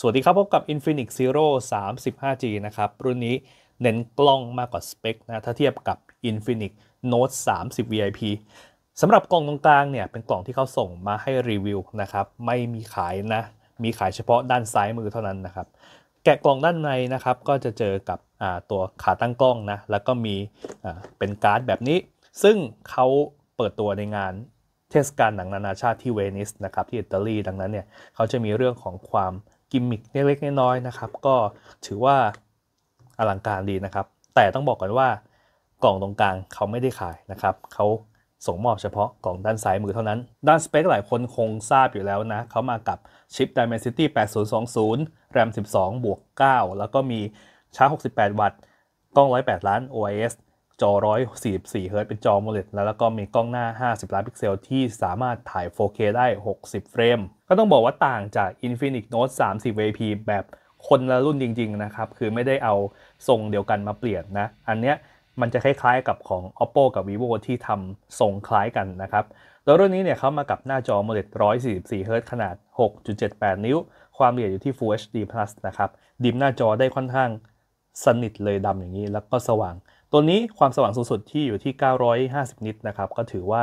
สวัสดีครับพบกับ Infinix Zero 35G นะครับ รุ่นนี้เน้นกล้องมากกว่าสเปคนะ ถ้าเทียบกับ Infinix Note 30 VIP สำหรับกล่องตรงกลางเนี่ยเป็นกล่องที่เขาส่งมาให้รีวิวนะครับ ไม่มีขายนะ มีขายเฉพาะด้านซ้ายมือเท่านั้นนะครับ แกะกล่องด้านในนะครับ ก็จะเจอกับตัวขาตั้งกล้องนะ แล้วก็มีเป็นการ์ดแบบนี้ ซึ่งเขาเปิดตัวในงานเทศกาลหนังนานาชาติที่เวนิสนะครับที่อิตาลีดังนั้นเนี่ยเขาจะมีเรื่องของความกิมมิคเล็กๆน้อยๆนะครับก็ถือว่าอลังการดีนะครับ แต่ต้องบอกก่อนว่ากล่องตรงกลางเขาไม่ได้ขายนะครับเขาส่งมอบเฉพาะกล่องด้านซ้ายมือเท่านั้นด้านสเปคหลายคนคงทราบอยู่แล้วนะเขามากับชิป Dimensity 8020 RAM 12 บวก 9 แล้วก็มีชาร์จ 68 วัตต์ กล้อง108ล้าน OIS จอ144เฮิร์ตเป็นจอ AMOLED แล้วก็มีกล้องหน้า 50 ล้านพิกเซลที่สามารถถ่าย 4K ได้ 60 เฟรมก็ต้องบอกว่าต่างจาก Infinix Note 30 VP แบบคนละรุ่นจริงๆนะครับ คือไม่ได้เอาทรงเดียวกันมาเปลี่ยนนะ อันเนี้ยมันจะคล้ายๆกับของ Oppo กับ vivo ที่ทำทรงคล้ายกันนะครับล้วรุ่นนี้เนี่ยเขามากับหน้าจอโมเลด144 Hz ขนาด 6.78 นิ้ว ความละเอียดอยู่ที่ Full HD Plus นะครับ ดิมหน้าจอได้ค่อนข้างสนิทเลยดำอย่างนี้แล้วก็สว่าง ตัวนี้ความสว่างสูงสุดที่อยู่ที่ 950นิตนะครับก็ถือว่า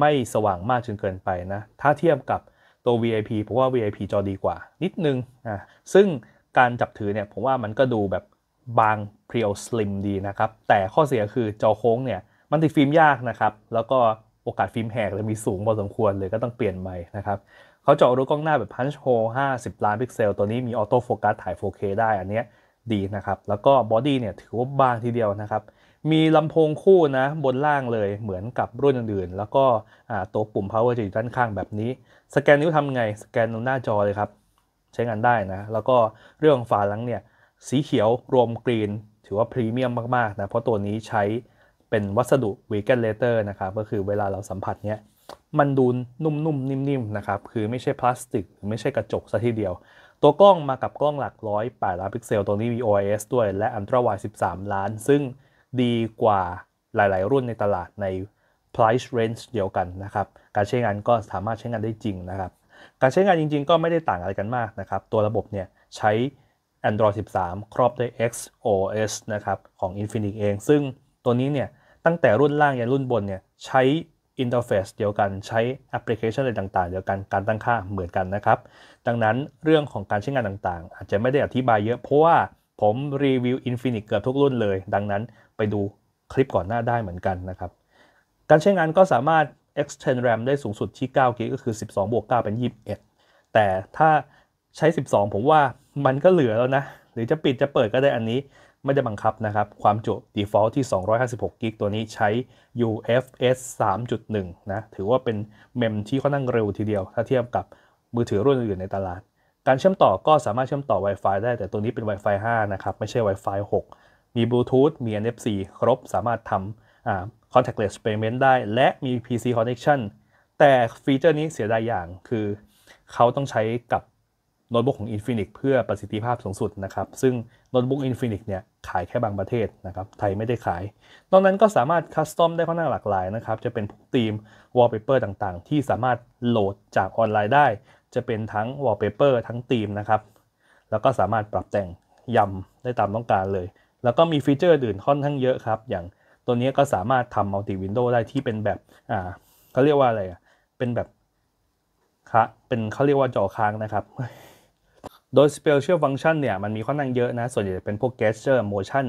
ไม่สว่างมากจนเกินไปนะถ้าเทียบกับตัว VIP เพราะว่า VIP จอดีกว่านิดนึงอ่ะซึ่งการจับถือเนี่ย ผมว่ามันก็ดูแบบบาง p r e o Slim ดีนะครับ แต่ข้อเสียคือ จอโค้งเนี่ย มันติดฟิล์มยากนะครับ แล้วก็โอกาสฟิล์มแหกเลยมีสูงพอสมควรเลยก็ต้องเปลี่ยนใหม่นะครับ เขาเจาะรูกล้องหน้าแบบ punch hole 50 ล้านพิกเซล ตัวนี้มีออโต้โฟกัสถ่าย 4K ได้อันเนี้ยดีนะครับ แล้วก็บอดี้เนี่ยถือว่าบางทีเดียวนะครับมีลำโพงคู่นะ บนล่างเลยเหมือนกับรุ่นอื่นๆ แล้วก็ตัวปุ่ม power จะอยู่ด้านข้างแบบนี้ สแกนนิ้วทำไง สแกนตรงหน้าจอเลยครับ ใช้งานได้นะ แล้วก็เรื่องฝาหลังเนี่ย สีเขียวรวมกรีน ถือว่าพรีเมียมมากๆ นะ เพราะตัวนี้ใช้เป็นวัสดุ v e g a n leather นะครับก็คือเวลาเราสัมผัสเนี่ยมันดูนุ่มๆ นิ่มๆ นะครับ คือไม่ใช่พลาสติก ไม่ใช่กระจกซะทีเดียว ตัวกล้องมากับกล้องหลักร้อย8ล้านพิกเซลตัวนี้มี OIS ด้วยและ Ultra w ว d e 13 ล้าน ซึ่งดีกว่าหลายๆ รุ่นในตลาดใน price range เดียวกันนะครับ การใช้งานก็สามารถใช้งานได้จริงนะครับ การใช้งานจริงๆ ก็ไม่ได้ต่างอะไรกันมากนะครับ ตัวระบบเนี่ยใช้ Android 13 ครอบด้วย XOS นะครับของ Infinix เอง ซึ่งตัวนี้เนี่ย ตั้งแต่รุ่นล่างยันรุ่นบนเนี่ย ใช้อินเทอร์เฟซเดียวกันใช้แอปพลิเคชันอะไรต่างๆ เดียวกัน การตั้งค่าเหมือนกันนะครับ ดังนั้นเรื่องของการใช้งานต่างๆอาจจะไม่ได้อธิบายเยอะเพราะว่าผมรีวิว Infinix เกือบทุกรุ่นเลย ดังนั้นไปดูคลิปก่อนหน้าได้เหมือนกันนะครับ การใช้งานก็สามารถ extend RAM ได้สูงสุดที่ 9 กิกก็คือ 12 บวก9เป็น 21 แต่ถ้าใช้ 12 ผมว่ามันก็เหลือแล้วนะ หรือจะปิดจะเปิดก็ได้อันนี้ไม่ได้บังคับนะครับ ความจุ default ที่ 256 กิกตัวนี้ใช้ UFS 3.1 นะ ถือว่าเป็นเมมที่ค่อนข้างเร็วทีเดียว ถ้าเทียบกับมือถือรุ่นอื่นในตลาด การเชื่อมต่อก็สามารถเชื่อมต่อ Wi-Fi ได้แต่ตัวนี้เป็น Wi-Fi 5นะครับไม่ใช่ Wi-Fi 6มีบลูทูธมี NFC ครบสามารถทำ contactless payment ได้ และมี PC connection แต่ฟีเจอร์นี้เสียดายอย่าง คือเขาต้องใช้กับโน้ตบุ๊กของ Infinix เพื่อประสิทธิภาพสูงสุดนะครับ ซึ่งโน้ตบุ๊ก Infinix เนี่ย ขายแค่บางประเทศนะครับ ไทยไม่ได้ขายนอกนั้นก็สามารถคัสตอมได้ค่อนข้างหลากหลายนะครับ จะเป็นพวกธีมวอลเปเปอร์ต่างๆ ที่สามารถโหลดจากออนไลน์ได้ จะเป็นทั้งวอลเปเปอร์ทั้งธีมนะครับ แล้วก็สามารถปรับแต่งยำได้ตามต้องการเลยแล้วก็มีฟีเจอร์อื่นค่อนข้างเยอะครับ อย่างตัวนี้ก็สามารถทำมัลติวินโดว์ได้ที่เป็นแบบอ่าเขาเรียกว่าอะไรอ่ะเป็นแบบ คะ เป็นเขาเรียกว่าจอค้างนะครับ โดย Special Function เนี่ยมันมีค่อนข้างเยอะนะ ส่วนใหญ่เป็นพวก Gesture Motion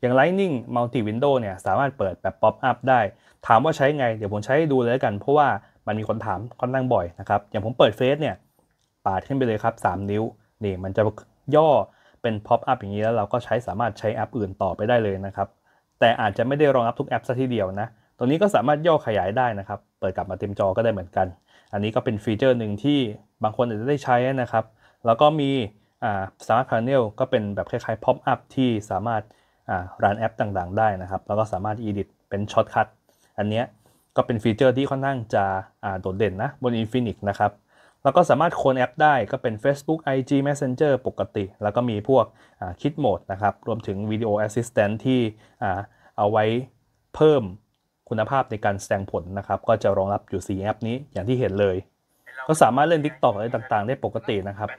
อย่าง Lightning Multi Window เนี่ยสามารถเปิดแบบ Pop Up ได้ ถามว่าใช้ไง เดี๋ยวผมใช้ดูเลยกัน เพราะว่ามันมีคนถามค่อนข้างบ่อยนะครับ อย่างผมเปิดเฟซเนี่ยปาดขึ้นไปเลยครับ 3 นิ้ว นี่มันจะย่อเป็น pop up อย่างนี้แล้วเราก็ใช้สามารถใช้แอปอื่นต่อไปได้เลยนะครับ แต่อาจจะไม่ได้รองรับทุกแอปซะทีเดียวนะตรงนี้ก็สามารถย่อขยายได้นะครับ เปิดกลับมาเต็มจอก็ได้เหมือนกัน อันนี้ก็เป็นฟีเจอร์หนึ่งที่บางคนอาจจะได้ใช้นะครับ แล้วก็มีสมาร์ทพาร์เนลก็เป็นแบบคล้าย ๆ pop up ที่สามารถรันแอปต่างๆได้นะครับ แล้วก็สามารถอีดิตเป็นช็อตคัทอันนี้ก็เป็นฟีเจอร์ที่ค่อนข้างจะโดดเด่นนะบน Infinix นะครับแล้วก็สามารถโคลนแอปได้ก็เป็น Facebook IG Messenger ปกติ แล้วก็มีพวกคิดโหมดนะครับ รวมถึง Video Assistant ที่เอาไว้เพิ่มคุณภาพในการแสดงผลนะครับ ก็จะรองรับอยู่4แอปนี้อย่างที่เห็นเลย ก็สามารถเล่น TikTok อะไรต่างๆ ได้ปกตินะครับ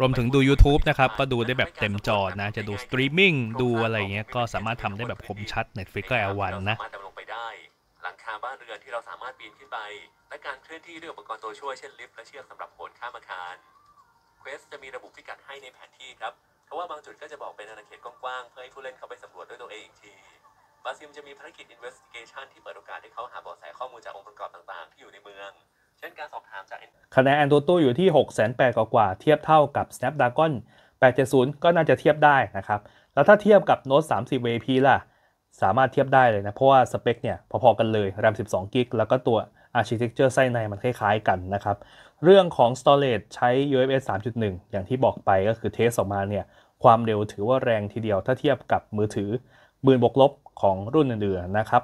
รวมถึงดู YouTube นะครับก็ดูได้แบบเต็มจอนะ จะดูสตรีมมิ่งดูอะไรเงี้ยก็สามารถทำได้แบบคมชัด Netflix ก็ันนะคาบ้านเรือนที่เราสามารถปีนขึ้นไป และการเคลื่อนที่ด้วยอุปกรณ์ตัวช่วยเช่นลิฟต์และเชือกสำหรับโหนข้ามอาคารเควสจะมีระบุพิกัดให้ในแผนที่ครับเพราะว่าบางจุดก็จะบอกเป็นอาณาเขตกว้างๆเพื่อให้ผู้เล่นเข้าไปสำรวจด้วยตัวเองอีกทีบาซิมจะมีภารกิจ investigation ที่เปิดโอกาสให้เขาหาเบาะแสข้อมูลจากองค์ประกอบต่างๆ ที่อยู่ในเมือง เช่นการสอบถามจากคะแนนแอนโตโตอยู่ที่6 8แ0 0กว่าเทียบเท่ากับ Snapdragon 870ก็น่าจะเทียบได้นะครับแล้วถ้าเทียบกับ Note 30 VP ล่ะสามารถเทียบได้เลยนะเพราะว่าสเปคเนี่ยพอๆกันเลย RAM 12 g b แล้วก็ตัว Architecture ไส้ในมันคล้ายๆกันนะครับ เรื่องของ Storage ใช้ UFS 3.1 อย่างที่บอกไปก็คือเทสออกมาเนี่ยความเร็วถือว่าแรงทีเดียวถ้าเทียบกับมือถือบมื่นบวกลบของรุ่นอื่นๆนะครับ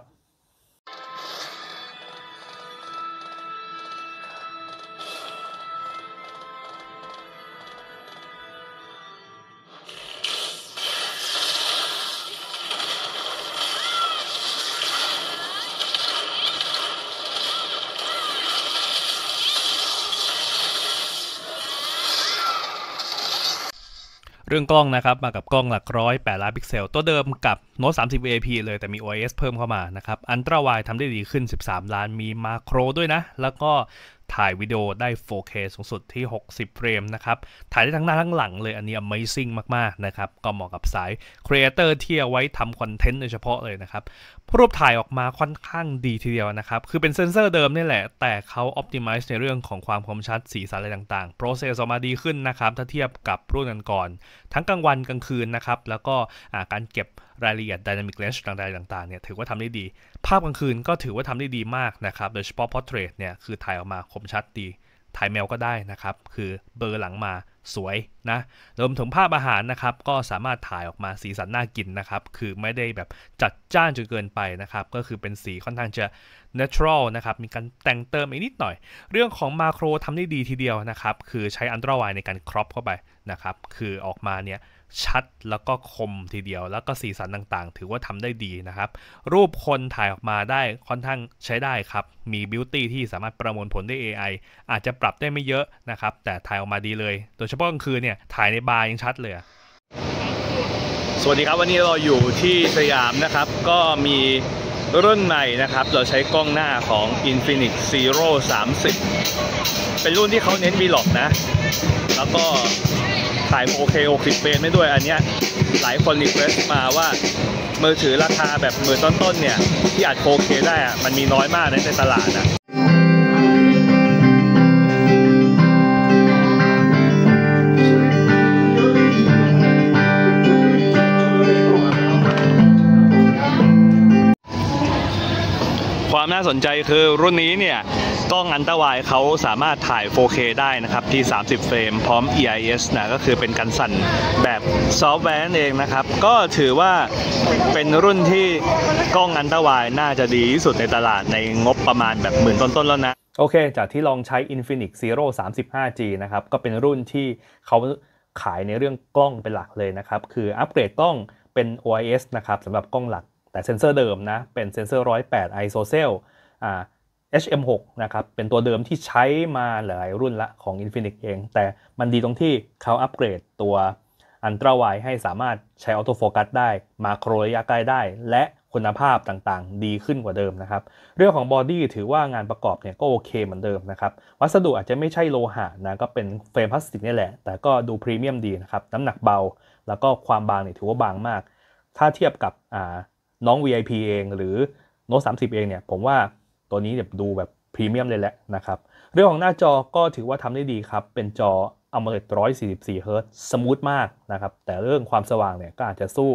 เรื่องกล้องนะครับมากับกล้องหลักร้อยแปดล้านพิกเซล ตัวเดิมกับโน้ต30 AP เลยแต่มี OIS เพิ่มเข้ามานะครับ อันตรายวทำได้ดีขึ้น 13 ล้านมีมาโครด้วยนะ แล้วก็ถ่ายวิดีโอได้ 4K สูงสุดที่ 60 เฟรมนะครับ ถ่ายได้ทั้งหน้าทั้งหลังเลย อันนี้ Amazing มาก ๆ นะครับ ก็เหมาะกับสายครีเอเตอร์ที่เอาไว้ทำคอนเทนต์โดยเฉพาะเลยนะครับรูปถ่ายออกมาค่อนข้างดีทีเดียวนะครับ คือเป็นเซนเซอร์เดิมนี่แหละ แต่เขา Optimize ในเรื่องของความคมชัดสีสันอะไรต่าง ๆ โปรเซสออกมาดีขึ้นนะครับ ถ้าเทียบกับรุ่นก่อน ทั้งกลางวันกลางคืนนะครับ แล้วก็การเก็บรายละเอียด Dynamic Range ต่างๆต่างๆเนี่ยถือว่าทำได้ดี ภาพกลางคืนก็ถือว่าทำได้ดีมากนะครับ โดยเฉพาะ Portrait เนี่ยคือถ่ายออกมาคมชัดดี ถ่ายแมวก็ได้นะครับ คือเบอร์หลังมาสวยนะ รวมถึงภาพอาหารนะครับก็สามารถถ่ายออกมาสีสันน่ากินนะครับ คือไม่ได้แบบจัดจ้านจนเกินไปนะครับ ก็คือเป็นสีค่อนข้างจะ natural นะครับ มีการแต่งเติมอีกนิดหน่อย เรื่องของมาโครทำได้ดีทีเดียวนะครับ คือใช้อันตราไวในการครอปเข้าไปนะครับ คือออกมาเนี่ยชัดแล้วก็คมทีเดียวแล้วก็สีสันต่างๆ ถือว่าทำได้ดีนะครับ รูปคนถ่ายออกมาได้ค่อนข้างใช้ได้ครับ มีบิวตี้ที่สามารถประมวลผลได้ AI อาจจะปรับได้ไม่เยอะนะครับ แต่ถ่ายออกมาดีเลย โดยเฉพาะกลางคืนเนี่ยถ่ายในบาร์ยังชัดเลย สวัสดีครับวันนี้เราอยู่ที่สยามนะครับ ก็มีรุ่นใหม่นะครับ เราใช้กล้องหน้าของ Infinix Zero 30 เป็นรุ่นที่เขาเน้นวีล็อกนะแล้วก็ขายโอเคิ0เบนไม่ด้วยอันเนี้ยหลายคนรีเควสมาว่า มือถือราคาแบบมื้นต้นๆเนี่ย ที่อาจโอเคได้อะมันมีน้อยมากในตลาดอะความน่าสนใจคือรุ่นนี้เนี่ยกล้องอันตาวายเขาสามารถถ่าย 4K ได้นะครับที่ 30เฟรมพร้อม EIS นะก็คือเป็นกันสั่นแบบซอฟต์แวร์นั่นเองนะครับ ก็ถือว่าเป็นรุ่นที่กล้องอันตาวายน่าจะดีที่สุดในตลาดในงบประมาณแบบหมื่นต้นๆแล้วนะ โอเคจากที่ลองใช้ Infinix Zero 35G นะครับ ก็เป็นรุ่นที่เขาขายในเรื่องกล้องเป็นหลักเลยนะครับ คืออัปเกรดกล้องเป็น OIS นะครับสำหรับกล้องหลักแต่เซนเซอร์เดิมนะเป็นเซนเซอร์ 108 ISOCELL อ่า HM6 นะครับ เป็นตัวเดิมที่ใช้มาหลายรุ่นละของ Infinix เอง แต่มันดีตรงที่เขาอัปเกรดตัวอันตราไวให้สามารถใช้ออโต้โฟกัสได้ มาโครระยะใกล้ได้ และคุณภาพต่าง ๆ ดีขึ้นกว่าเดิมนะครับ เรื่องของบอดี้ถือว่างานประกอบเนี่ยก็โอเคเหมือนเดิมนะครับ วัสดุอาจจะไม่ใช่โลหะนะ ก็เป็นเฟรมพลาสติกนี่แหละ แต่ก็ดูพรีเมียมดีนะครับ น้ำหนักเบา แล้วก็ความบางเนี่ยถือว่าบางมาก ถ้าเทียบกับน้อง VIP เองหรือโน้ตส0เองเนี่ย ผมว่าตัวนี้เดี๋ยวดูแบบพรีเมียมเลยแหละนะครับ เรื่องของหน้าจอก็ถือว่าทำได้ดีครับ เป็นจอ a ม o l ร d ตร้อยสีี่่สสสิิบเฮรต์มูทมากนะครับ แต่เรื่องความสว่างเนี่ยก็อาจจะสู้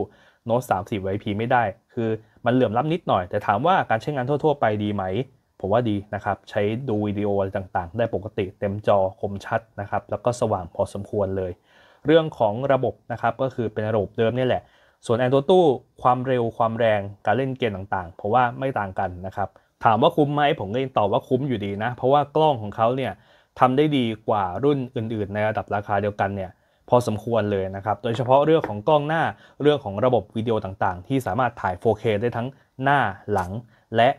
โน้ตสามสิบไวพีไม่ได้ คือมันเหลื่อมล้ำนิดหน่อย แต่ถามว่าการใช้งานทั่วๆ ไปดีไหม ผมว่าดีนะครับ ใช้ดูวิดีโออะไรต่างๆได้ปกติเต็มจอคมชัดนะครับ แล้วก็สว่างพอสมควรเลย เรื่องของระบบนะครับก็คือเป็นระบบเดิมนี่แหละ ส่วนแอนตัวตู้ความเร็วความแรงการเล่นเกมต่างๆ เพราะว่าไม่ต่างกันนะครับถามว่าคุ้มไหมผมก็ยังตอบว่าคุ้มอยู่ดีนะ เพราะว่ากล้องของเขาเนี่ยทำได้ดีกว่ารุ่นอื่นๆ ในระดับราคาเดียวกันเนี่ยพอสมควรเลยนะครับโดยเฉพาะเรื่องของกล้องหน้าเรื่องของระบบวิดีโอต่างๆ ที่สามารถถ่าย 4K ได้ทั้งหน้าหลัง และ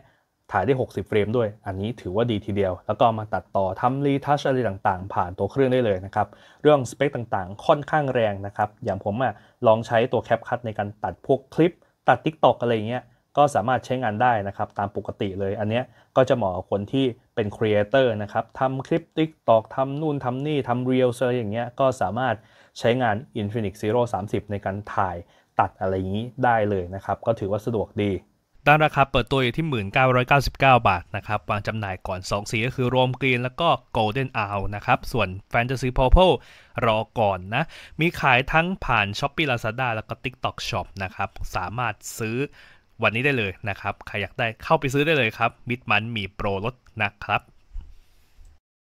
ถ่ายได้ 60 เฟรมด้วย อันนี้ถือว่าดีทีเดียว แล้วก็มาตัดต่อทำรีทัชอะไรต่างๆ ผ่านตัวเครื่องได้เลยนะครับเรื่องสเปคต่างๆค่อนข้างแรงนะครับอย่างผมอะลองใช้ตัวแคปคัตในการตัดพวกคลิป ตัด TikTok อะไรเงี้ยก็สามารถใช้งานได้นะครับ ตามปกติเลยอันนี้ก็จะเหมาะกับคนที่เป็นครีเอเตอร์นะครับทำคลิปติ๊กตอกทำนู่นทำนี่ทำเรียลอะไรอย่างเงี้ยก็สามารถใช้งาน Infinix Zero 30 ในการถ่ายตัดอะไรอย่างนี้ได้เลยนะครับ ก็ถือว่าสะดวกดี ด้านราคาเปิดตัวอยู่ที่ 1999 บาทนะครับวางจำหน่ายก่อน2สีก็คือโรมกรีนแล้วก็โกลเด้นอาลนะครับ ส่วน Fantasy อ u r p พ e รอก่อนนะมีขายทั้งผ่าน Shopee Lazada แล้วก็ TikTok Shop นะครับสามารถซื้อวันนี้ได้เลยนะครับ ใครอยากได้เข้าไปซื้อได้เลยครับมิดมันมีโปรลดนะครับ